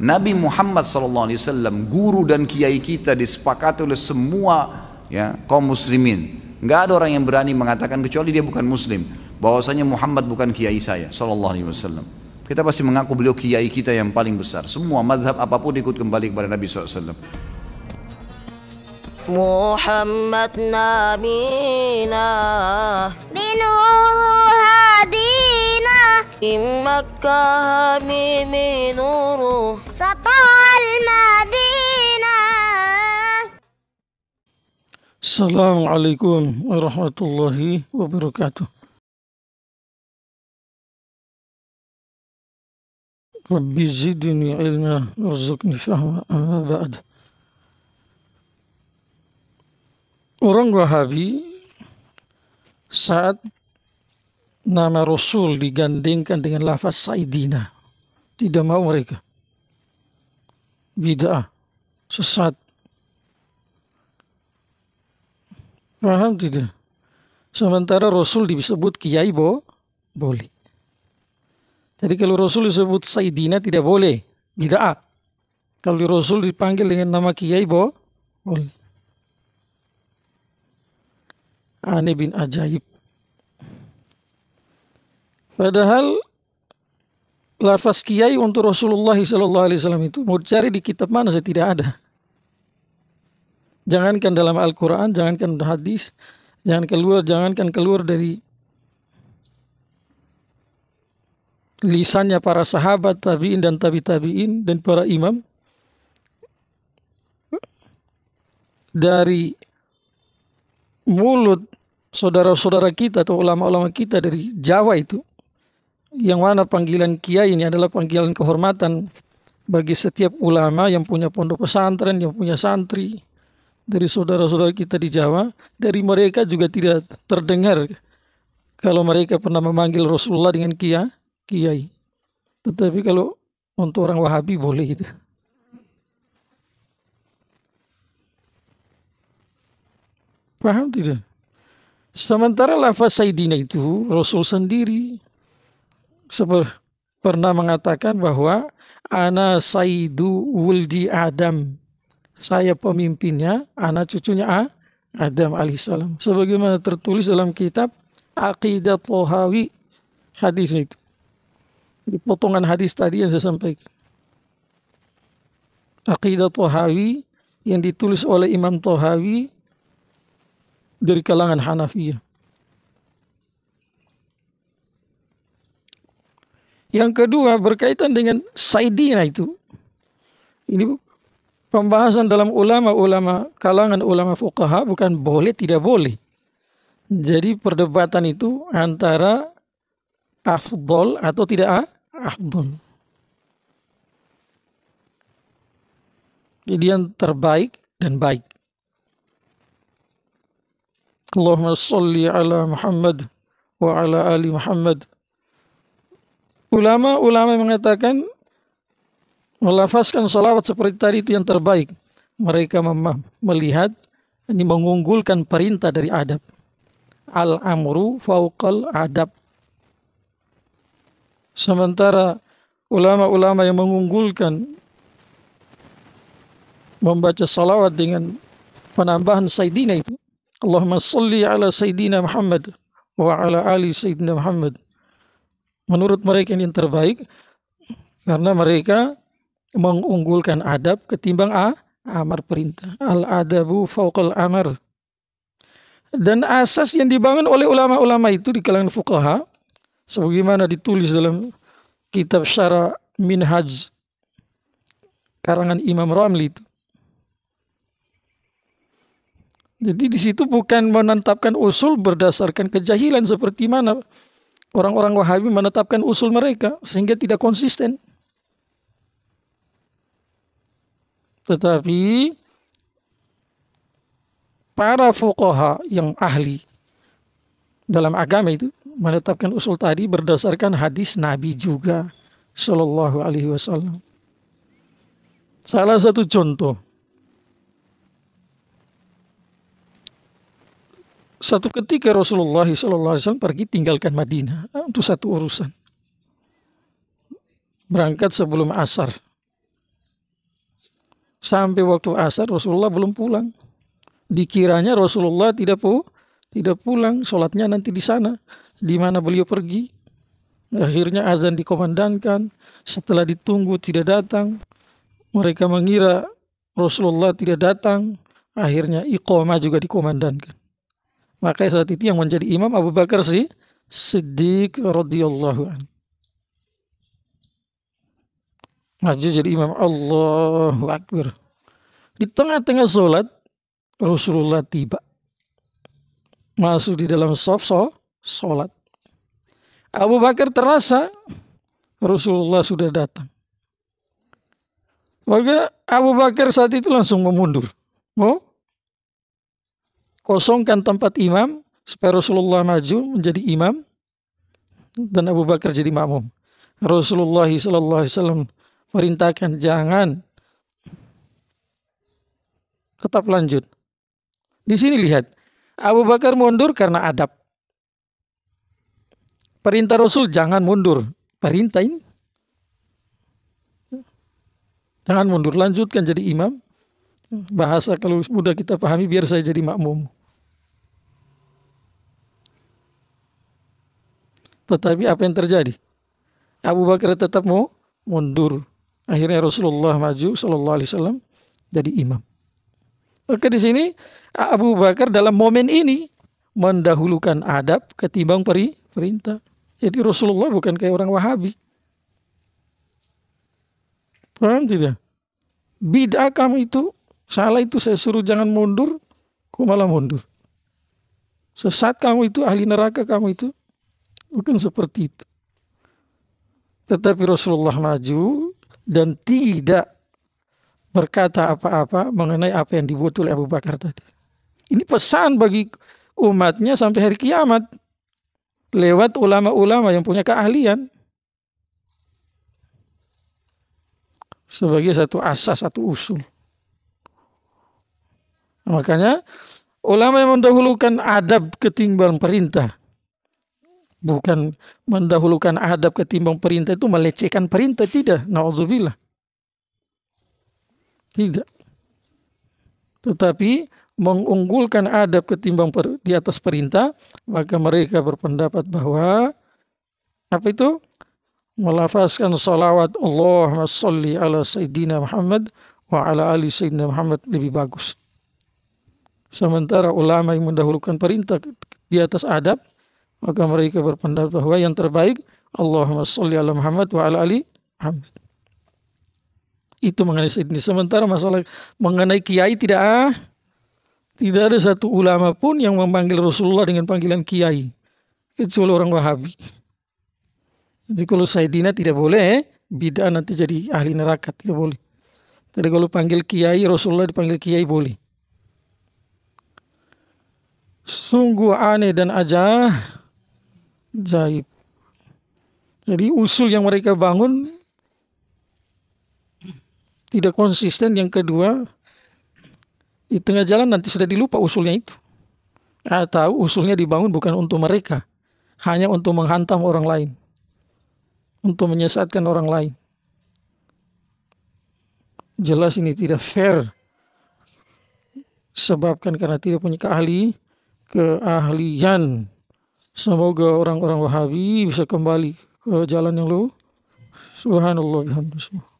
Nabi Muhammad SAW, guru dan kiai kita disepakati oleh semua ya, kaum muslimin. Nggak ada orang yang berani mengatakan kecuali dia bukan muslim. Bahwasanya Muhammad bukan kiai saya, SAW. Kita pasti mengaku beliau kiai kita yang paling besar. Semua madhab apapun ikut kembali kepada Nabi SAW. Muhammad Nabina Binuru Hadina Imaka Assalamualaikum warahmatullahi wabarakatuh. Rabbi zidni ilma warzuqni fahma amma ba'd. Orang Wahabi saat nama Rasul digandingkan dengan lafaz Saidina. Tidak mau mereka bid'ah, sesat. Paham tidak? Sementara Rasul disebut kiai bo, boleh. Jadi kalau Rasul disebut Sayyidina tidak boleh, bid'ah. Kalau Rasul dipanggil dengan nama kiai bo, boleh. Ani bin ajaib. Padahal lafaz kiai untuk Rasulullah Shallallahu Alaihi Wasallam itu mau cari di kitab mana saya tidak ada. Jangankan dalam Al-Quran, jangankan hadis, jangan keluar, jangankan keluar dari lisannya para sahabat, tabiin dan tabi tabiin dan para imam dari mulut saudara-saudara kita atau ulama-ulama kita dari Jawa itu yang mana panggilan kiai ini adalah panggilan kehormatan bagi setiap ulama yang punya pondok pesantren, yang punya santri dari saudara-saudara kita di Jawa, dari mereka juga tidak terdengar kalau mereka pernah memanggil Rasulullah dengan kia, kiai. Tetapi kalau untuk orang Wahabi boleh gitu. Paham tidak? Sementara lafaz Sayyidina itu Rasul sendiri seper, pernah mengatakan bahwa ana saidu wuldi Adam. Saya pemimpinnya, ana cucunya A, Adam alaihissalam. Sebagaimana tertulis dalam kitab Aqidah Tohawi hadis itu. Jadi potongan hadis tadi yang saya sampaikan. Aqidah Tohawi yang ditulis oleh Imam Tohawi dari kalangan Hanafiyah. Yang kedua berkaitan dengan Saidina itu. Ini pembahasan dalam ulama-ulama kalangan ulama fuqaha bukan boleh tidak boleh. Jadi perdebatan itu antara afdol atau tidak afdol. Jadi yang terbaik dan baik. Allahumma salli ala Muhammad wa ala ali Muhammad Ulama-ulama mengatakan melafazkan salawat seperti tadi itu yang terbaik. Mereka melihat ini mengunggulkan perintah dari adab. Al-amru fauqal adab. Sementara ulama-ulama yang mengunggulkan membaca salawat dengan penambahan Sayyidina itu. Allahumma salli ala Sayyidina Muhammad wa ala ali Sayyidina Muhammad menurut mereka ini yang terbaik karena mereka mengunggulkan adab ketimbang a amar perintah al adabu fauqal amar dan asas yang dibangun oleh ulama-ulama itu di kalangan fuqaha sebagaimana ditulis dalam kitab syara minhaj karangan Imam Ramli itu jadi di situ bukan menetapkan usul berdasarkan kejahilan seperti mana orang-orang Wahabi menetapkan usul mereka sehingga tidak konsisten. Tetapi para fuqaha yang ahli dalam agama itu menetapkan usul tadi berdasarkan hadis Nabi juga Shallallahu alaihi wasallam. Salah satu contoh Satu ketika Rasulullah SAW pergi tinggalkan Madinah ah, untuk satu urusan. Berangkat sebelum asar. Sampai waktu asar Rasulullah belum pulang. Dikiranya Rasulullah tidak pu tidak pulang, sholatnya nanti di sana, di mana beliau pergi. Akhirnya azan dikomandankan. setelah ditunggu tidak datang. Mereka mengira Rasulullah tidak datang, akhirnya iqamah juga dikomandankan. Maka saat itu yang menjadi imam Abu Bakar si Siddiq radhiyallahu an. Maju jadi imam Allahu Akbar. Di tengah-tengah sholat Rasulullah tiba. Masuk di dalam sof sholat. Abu Bakar terasa Rasulullah sudah datang. Maka Abu Bakar saat itu langsung memundur. Oh, kosongkan tempat imam supaya Rasulullah maju menjadi imam dan Abu Bakar jadi makmum. Rasulullah SAW perintahkan jangan tetap lanjut. Di sini lihat Abu Bakar mundur karena adab. Perintah Rasul jangan mundur. Perintahin. Jangan mundur, lanjutkan jadi imam bahasa kalau mudah kita pahami biar saya jadi makmum. Tetapi apa yang terjadi? Abu Bakar tetap mau mundur. Akhirnya Rasulullah maju sallallahu alaihi wasallam jadi imam. Oke di sini Abu Bakar dalam momen ini mendahulukan adab ketimbang peri perintah. Jadi Rasulullah bukan kayak orang Wahabi. Paham tidak? Bid'ah kamu itu Salah itu saya suruh jangan mundur, kau malah mundur. Sesat kamu itu, ahli neraka kamu itu. Bukan seperti itu. Tetapi Rasulullah maju dan tidak berkata apa-apa mengenai apa yang dibuat oleh Abu Bakar tadi. Ini pesan bagi umatnya sampai hari kiamat. Lewat ulama-ulama yang punya keahlian. Sebagai satu asas, satu usul. Makanya ulama yang mendahulukan adab ketimbang perintah. Bukan mendahulukan adab ketimbang perintah itu melecehkan perintah. Tidak. Na'udzubillah. Tidak. Tetapi mengunggulkan adab ketimbang per, di atas perintah, maka mereka berpendapat bahwa apa itu? Melafazkan salawat Allahumma salli ala Sayyidina Muhammad wa ala ali Sayyidina Muhammad lebih bagus. Sementara ulama yang mendahulukan perintah di atas adab, maka mereka berpendapat bahwa yang terbaik Allahumma sholli ala Muhammad wa ala ali Muhammad. Itu mengenai ini. Sementara masalah mengenai kiai tidak ah, tidak ada satu ulama pun yang memanggil Rasulullah dengan panggilan kiai kecuali orang Wahabi. Jadi kalau Saidina tidak boleh, eh, bid'ah nanti jadi ahli neraka tidak boleh. Jadi kalau panggil kiai Rasulullah dipanggil kiai boleh sungguh aneh dan ajaib. Jadi usul yang mereka bangun tidak konsisten. Yang kedua, di tengah jalan nanti sudah dilupa usulnya itu. Atau usulnya dibangun bukan untuk mereka, hanya untuk menghantam orang lain, untuk menyesatkan orang lain. Jelas ini tidak fair. Sebabkan karena tidak punya keahli, keahlian. Semoga orang-orang Wahabi bisa kembali ke jalan yang lu. Subhanallah. Alhamdulillah.